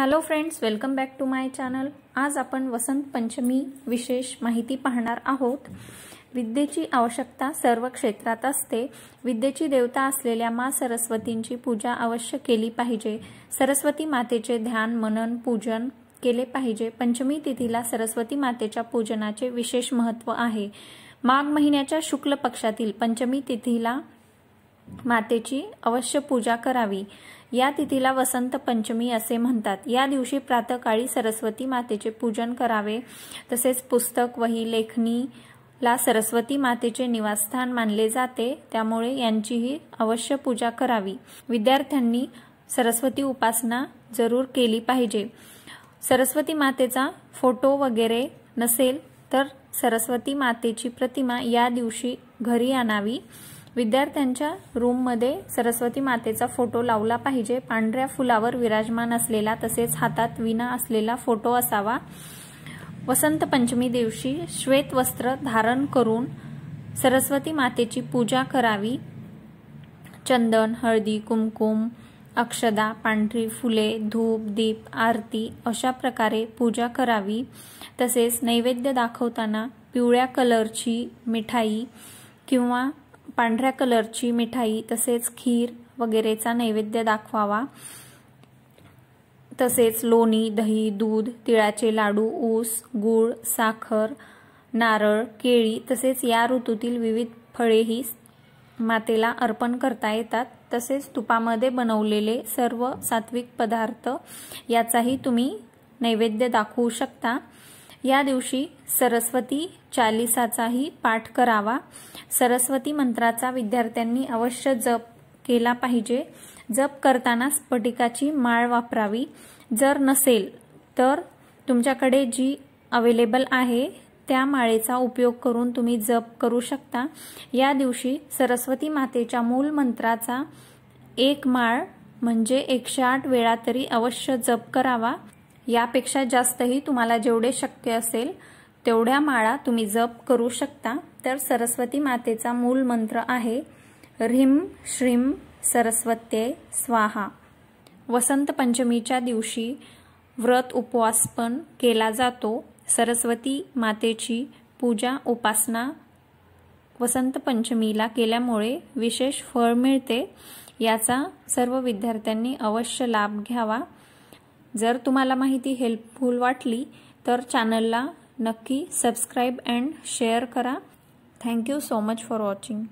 hello friends welcome back to my channel आज आपण वसंत पंचमी विशेष माहिती पाहणार आहोत विद्येची आवश्यकता सर्व क्षेत्रात असते विद्येची देवता असलेल्या मा सरस्वतींची पूजा अवश्य केली पाहिजे सरस्वती मातेचे ध्यान मनन पूजन केले पाहिजे पंचमी तिथीला सरस्वती मातेच्या पूजनाचे विशेष महत्त्व आहे माघ महिन्याच्या शुक्ल पक्षातील पंचमी तिथीला मातेची अवश्य पूजा करावी या तिथीला वसंत पंचमी असे म्हणतात या दिवशी प्रातकाळी सरस्वती मातेचे पूजन करावे तसेच पुस्तक वही लेखनी ला सरस्वती मातेचे निवासस्थान मानले जाते त्यामुळे यांचीही अवश्य पूजा करावी विद्यार्थ्यांनी सरस्वती उपासना जरूर केली पाहिजे सरस्वती मातेचा फोटो वगैरे नसेल तर सरस्वती मातेची प्रतिमा या दिवशी घरी आणावी विद्यार्थ्यांच्या रूममध्ये सरस्वती मातेचा फोटो लावला पाहिजे पांढऱ्या फुलावर विराजमान असलेला तसेच हातात विना असलेला फोटो असावा वसंत पंचमी दिवशी श्वेत वस्त्र धारण करून सरस्वती मातेची पूजा करावी चंदन हळदी कुमकुम अक्षदा पांढरी फुले धूप दीप आरती अशा प्रकारे पूजा करावी तसेच नैवेद्य दाखवताना पिवळ्या कलरची मिठाई किंवा पांढऱ्या कलरची मिठाई तसेच खीर वगैरेचा नैवेद्य दाखवावा तसेच लोणी दही दूध तिळाचे लाडू ऊस गूळ साखर नारळ केळी तसेच या ऋतूतील विविध फळेही मातेला अर्पण करता येतात तसेच तुपामध्ये बनवलेले सर्व सात्विक पदार्थ याचाही तुम्ही नैवेद्य दाखवू शकता या दिवशी सरस्वती चालिसाचाही पाठ करावा सरस्वती मंत्राचा विद्यार्थ्यांनी अवश्य जप केला पाहिजे जप करताना स्फटिकाची माळ वापरावी जर नसेल तर तुमच्याकडे जी अवेलेबल आहे त्या माळेचा उपयोग करून तुम्ही जप करू शकता या दिवशी सरस्वती मातेच्या मूल मंत्राचा एक माळ म्हणजे एकशे आठ वेळा तरी अवश्य जप करावा यापेक्षा जास्तही तुम्हाला जेवढे शक्य असेल तेवढ्या माळा तुम्ही जप करू शकता तर सरस्वती मातेचा मूल मंत्र आहे ह्रीम श्रीम सरस्वत्ये स्वाहा वसंत पंचमीच्या दिवशी व्रत उपवास पण केला जातो सरस्वती मातेची पूजा उपासना वसंत पंचमीला केल्यामुळे विशेष फळ मिळते याचा सर्व विद्यार्थ्यांनी अवश्य लाभ घ्यावा जर तुम्हाला माहिती हेल्पफुल वाटली तर चॅनलला नक्की सबस्क्राईब अँड शेअर करा thank you so much for watching